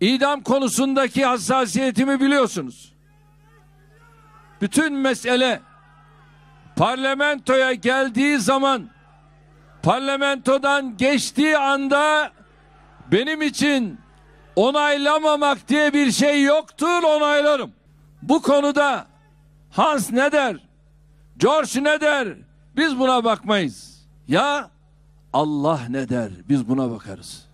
İdam konusundaki hassasiyetimi biliyorsunuz. Bütün mesele parlamentoya geldiği zaman parlamentodan geçtiği anda benim için onaylamamak diye bir şey yoktur onaylarım. Bu konuda Hans ne der? George ne der? Biz buna bakmayız. Ya Allah ne der? Biz buna bakarız.